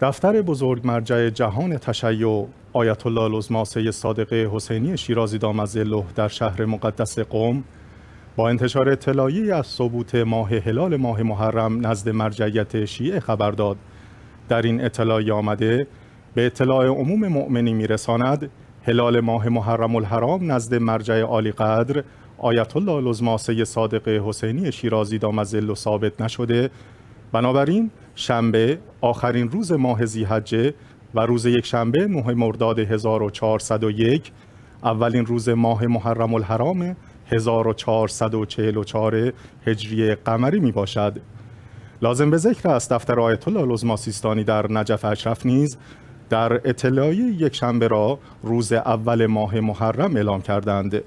دفتر بزرگ مرجع جهان تشیع آیت الله لزماسه صادق حسینی شیرازی دامزله در شهر مقدس قوم با انتشار اطلاعی از ثبوت ماه هلال ماه محرم نزد مرجعیت شیعه خبر داد در این اطلاعی آمده به اطلاع عموم مؤمنی میرساند هلال ماه محرم الحرام نزد مرجع عالی قدر آیت الله لزماسه صادق حسینی شیرازی دامزله ثابت نشده بنابراین شنبه آخرین روز ماه زیحجه و روز یک شنبه ماه مرداد 1401 اولین روز ماه محرم الحرام 1444 هجری قمری می باشد لازم به ذکر است دفتر آیت الله لزما سیستانی در نجف اشرف نیز در اطلاعی یک شنبه را روز اول ماه محرم اعلام کردند